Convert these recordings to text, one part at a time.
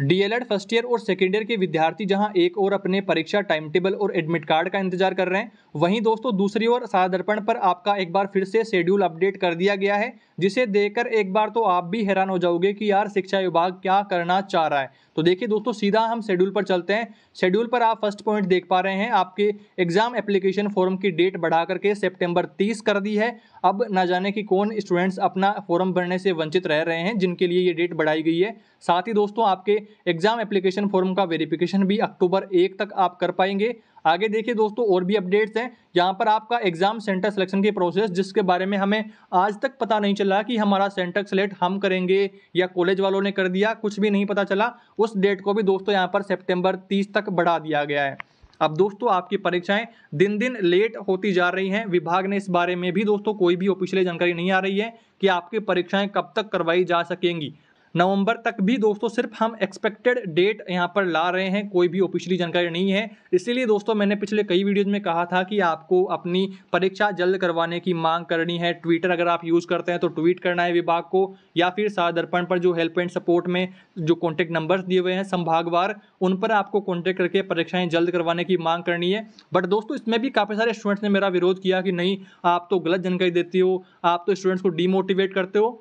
DElEd first year और second year के विद्यार्थी जहां एक और अपने परीक्षा टाइम टेबल और एडमिट कार्ड का इंतजार कर रहे हैं वहीं दोस्तों दूसरी ओर सारा दर्पण पर आपका एक बार फिर से शेड्यूल अपडेट कर दिया गया है जिसे देखकर एक बार तो आप भी हैरान हो जाओगे कि यार शिक्षा विभाग क्या करना चाह रहा है तो देखिए दोस्तों सीधा हम शेड्यूल पर चलते हैं शेड्यूल पर आप फर्स्ट पॉइंट देख पा रहे हैं आपके एग्जाम एप्लीकेशन फॉर्म की डेट बढ़ा करके सेप्टेम्बर तीस कर दी है अब ना जाने कि कौन स्टूडेंट्स अपना फॉर्म भरने से वंचित रह रहे हैं जिनके लिए ये डेट बढ़ाई गई है साथ ही दोस्तों आपके एग्जाम एप्लीकेशन फॉर्म का वेरिफिकेशन भी अक्टूबर एक तक आप कर पाएंगे आगे देखिए दोस्तों और भी अपडेट्स हैं यहाँ पर आपका एग्जाम सेंटर सिलेक्शन की प्रोसेस जिसके बारे में हमें आज तक पता नहीं चला कि हमारा सेंटर सेलेक्ट हम करेंगे या कॉलेज वालों ने कर दिया कुछ भी नहीं पता चला उस डेट को भी दोस्तों यहाँ पर सेप्टेम्बर तीस तक बढ़ा दिया गया है अब दोस्तों आपकी परीक्षाएं दिन दिन लेट होती जा रही हैं विभाग ने इस बारे में भी दोस्तों कोई भी ऑफिशियल जानकारी नहीं आ रही है कि आपकी परीक्षाएं कब तक करवाई जा सकेंगी नवंबर तक भी दोस्तों सिर्फ हम एक्सपेक्टेड डेट यहाँ पर ला रहे हैं कोई भी ऑफिशियली जानकारी नहीं है इसीलिए दोस्तों मैंने पिछले कई वीडियोज में कहा था कि आपको अपनी परीक्षा जल्द करवाने की मांग करनी है ट्विटर अगर आप यूज़ करते हैं तो ट्वीट करना है विभाग को या फिर सादर्पण पर जो हेल्प एंड सपोर्ट में जो कॉन्टेक्ट नंबर दिए हुए हैं संभागवार उन पर आपको कॉन्टैक्ट करके परीक्षाएं जल्द करवाने की मांग करनी है बट दोस्तों इसमें भी काफ़ी सारे स्टूडेंट्स ने मेरा विरोध किया कि नहीं आप तो गलत जानकारी देती हो आप तो स्टूडेंट्स को डीमोटिवेट करते हो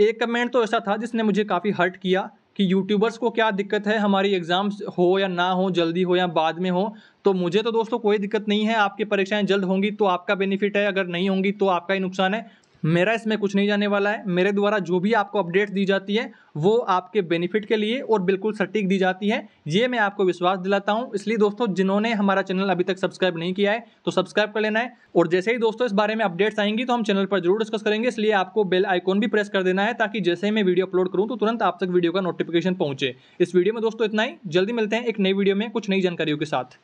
एक कमेंट तो ऐसा था जिसने मुझे काफ़ी हर्ट किया कि यूट्यूबर्स को क्या दिक्कत है हमारी एग्ज़ाम्स हो या ना हो जल्दी हो या बाद में हो तो मुझे तो दोस्तों कोई दिक्कत नहीं है आपकी परीक्षाएं जल्द होंगी तो आपका बेनिफिट है अगर नहीं होंगी तो आपका ही नुकसान है मेरा इसमें कुछ नहीं जाने वाला है मेरे द्वारा जो भी आपको अपडेट दी जाती है वो आपके बेनिफिट के लिए और बिल्कुल सटीक दी जाती है ये मैं आपको विश्वास दिलाता हूँ इसलिए दोस्तों जिन्होंने हमारा चैनल अभी तक सब्सक्राइब नहीं किया है तो सब्सक्राइब कर लेना है और जैसे ही दोस्तों इस बारे में अपडेट्स आएंगी तो हम चैनल पर जरूर डिस्कस करेंगे इसलिए आपको बेल आइकॉन भी प्रेस कर देना है ताकि जैसे ही मैं वीडियो अपलोड करूँ तो तुरंत आप तक वीडियो का नोटिफिकेशन पहुंचे इस वीडियो में दोस्तों इतना ही जल्दी मिलते हैं एक नई वीडियो में कुछ नई जानकारियों के साथ